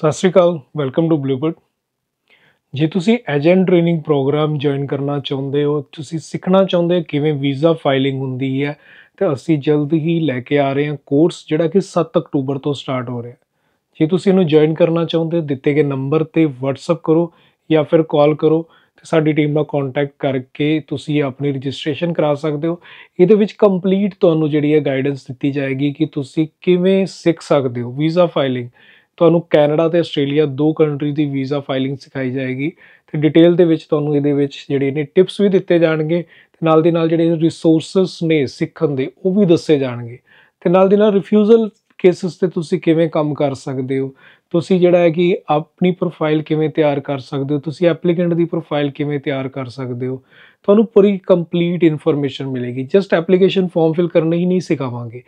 ਸਤਿ ਸ਼੍ਰੀ ਅਕਾਲ welcome to ਬਲੂਬਰਡ ਜੇ ਤੁਸੀਂ ਏਜੰਟ ਟ੍ਰੇਨਿੰਗ ਪ੍ਰੋਗਰਾਮ ਜੁਆਇਨ ਕਰਨਾ ਚਾਹੁੰਦੇ ਹੋ ਤੁਸੀਂ ਸਿੱਖਣਾ ਚਾਹੁੰਦੇ ਹੋ ਕਿਵੇਂ ਵੀਜ਼ਾ ਫਾਈਲਿੰਗ ਹੁੰਦੀ ਹੈ ਤੇ ਅਸੀਂ ਜਲਦ ਹੀ ਲੈ ਕੇ ਆ ਰਹੇ ਹਾਂ ਕੋਰਸ ਜਿਹੜਾ ਕਿ 7 ਅਕਤੂਬਰ ਤੋਂ ਸਟਾਰਟ ਹੋ ਰਿਹਾ ਜੇ ਤੁਸੀਂ ਇਹਨੂੰ ਜੁਆਇਨ ਕਰਨਾ ਚਾਹੁੰਦੇ ਹੋ ਦਿੱਤੇ ਗਏ ਨੰਬਰ ਤੇ WhatsApp ਕਰੋ ਜਾਂ ਫਿਰ ਕਾਲ ਕਰੋ ਤੇ ਸਾਡੀ ਟੀਮ ਨਾਲ ਕੰਟੈਕਟ ਕਰਕੇ ਤੁਸੀਂ ਆਪਣੀ ਰਜਿਸਟ੍ਰੇਸ਼ਨ ਕਰਾ ਸਕਦੇ ਹੋ ਇਹਦੇ ਵਿੱਚ ਕੰਪਲੀਟ ਤੁਹਾਨੂੰ ਜਿਹੜੀ ਹੈ ਗਾਈਡੈਂਸ ਦਿੱਤੀ ਜਾਏਗੀ ਕਿ ਤੁਸੀਂ ਕਿਵੇਂ ਸਿੱਖ ਸਕਦੇ ਹੋ ਵੀਜ਼ਾ ਫਾਈਲਿੰਗ ਤੁਹਾਨੂੰ ਕੈਨੇਡਾ ਤੇ ਆਸਟ੍ਰੇਲੀਆ ਦੋ ਕੰਟਰੀ ਦੀ ਵੀਜ਼ਾ ਫਾਈਲਿੰਗ ਸਿਖਾਈ ਜਾਏਗੀ ਤੇ ਡਿਟੇਲ ਦੇ ਵਿੱਚ ਤੁਹਾਨੂੰ ਇਹਦੇ ਵਿੱਚ ਜਿਹੜੇ ਨੇ ਟਿਪਸ ਵੀ ਦਿੱਤੇ ਜਾਣਗੇ ਤੇ ਨਾਲ ਦੀ ਨਾਲ ਜਿਹੜੇ ਰਿਸੋਰਸਸ ਨੇ ਸਿੱਖਣ ਦੇ ਉਹ ਵੀ ਦੱਸੇ ਜਾਣਗੇ ਤੇ ਨਾਲ ਦੀ ਨਾਲ ਰਿਫਿਊਜ਼ਲ ਕੇਸਸ ਤੇ ਤੁਸੀਂ ਕਿਵੇਂ ਕੰਮ ਕਰ ਸਕਦੇ ਹੋ ਤੁਸੀਂ ਜਿਹੜਾ ਹੈ ਕਿ ਆਪਣੀ ਪ੍ਰੋਫਾਈਲ ਕਿਵੇਂ ਤਿਆਰ ਕਰ ਸਕਦੇ ਹੋ ਤੁਸੀਂ ਐਪਲੀਕੈਂਟ ਦੀ ਪ੍ਰੋਫਾਈਲ ਕਿਵੇਂ ਤਿਆਰ ਕਰ ਸਕਦੇ ਹੋ ਤੁਹਾਨੂੰ ਪੂਰੀ ਕੰਪਲੀਟ ਇਨਫੋਰਮੇਸ਼ਨ ਮਿਲੇਗੀ ਜਸਟ ਐਪਲੀਕੇਸ਼ਨ ਫਾਰਮ ਫਿਲ ਕਰਨਾ ਹੀ ਨਹੀਂ ਸਿਖਾਵਾਂਗੇ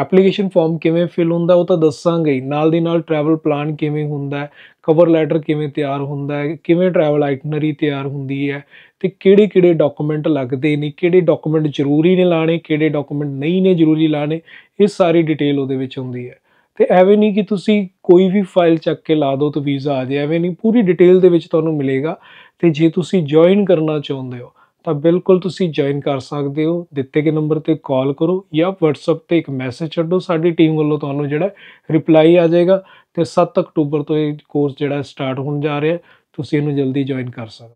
ਐਪਲੀਕੇਸ਼ਨ ਫਾਰਮ ਕਿਵੇਂ ਫਿਲ ਹੁੰਦਾ ਉਹ ਤਾਂ ਦੱਸਾਂਗੇ ਨਾਲ ਦੀ ਨਾਲ ਟਰੈਵਲ ਪਲਾਨ ਕਿਵੇਂ ਹੁੰਦਾ ਕਵਰ ਲੈਟਰ ਕਿਵੇਂ ਤਿਆਰ ਹੁੰਦਾ ਹੈ ਕਿਵੇਂ ਟਰੈਵਲ ਆਈਟਨਰੀ ਤਿਆਰ ਹੁੰਦੀ ਹੈ ਤੇ ਕਿਹੜੇ ਕਿਹੜੇ ਡਾਕੂਮੈਂਟ ਲੱਗਦੇ ਨੇ ਕਿਹੜੇ ਡਾਕੂਮੈਂਟ ਜ਼ਰੂਰੀ ਨੇ ਲਾਣੇ ਕਿਹੜੇ ਡਾਕੂਮੈਂਟ ਨਹੀਂ ਨੇ ਜ਼ਰੂਰੀ ਲਾਣੇ ਇਹ ਸਾਰੀ ਡਿਟੇਲ ਉਹਦੇ ਵਿੱਚ ਹੁੰਦੀ ਹੈ ਤੇ ਐਵੇਂ ਨਹੀਂ ਕਿ ਤੁਸੀਂ ਕੋਈ ਵੀ ਫਾਈਲ ਚੱਕ ਕੇ ਲਾ ਦਿਓ ਤਾਂ ਵੀਜ਼ਾ ਆ ਜਾਏ ਐਵੇਂ ਨਹੀਂ ਪੂਰੀ ਡਿਟੇਲ ਦੇ ਵਿੱਚ ਤੁਹਾਨੂੰ ਮਿਲੇਗਾ ਤੇ ਜੇ ਤੁਸੀਂ ਜੁਆਇਨ ਕਰਨਾ ਚਾਹੁੰਦੇ ਹੋ ਤਾਂ ਬਿਲਕੁਲ ਤੁਸੀਂ ਜੁਆਇਨ ਕਰ ਸਕਦੇ ਹੋ ਦਿੱਤੇ ਗਏ ਨੰਬਰ ਤੇ ਕਾਲ ਕਰੋ ਜਾਂ WhatsApp ਤੇ ਇੱਕ ਮੈਸੇਜ ਛੱਡੋ ਸਾਡੀ ਟੀਮ ਵੱਲੋਂ ਤੁਹਾਨੂੰ ਜਿਹੜਾ ਰਿਪਲਾਈ ਆ ਜਾਏਗਾ ਤੇ 7 ਅਕਤੂਬਰ ਤੋਂ ਇਹ ਕੋਰਸ ਜਿਹੜਾ ਸਟਾਰਟ ਹੋਣ ਜਾ ਰਿਹਾ ਤੁਸੀਂ ਇਹਨੂੰ ਜਲਦੀ ਜੁਆਇਨ ਕਰ ਸਕਦੇ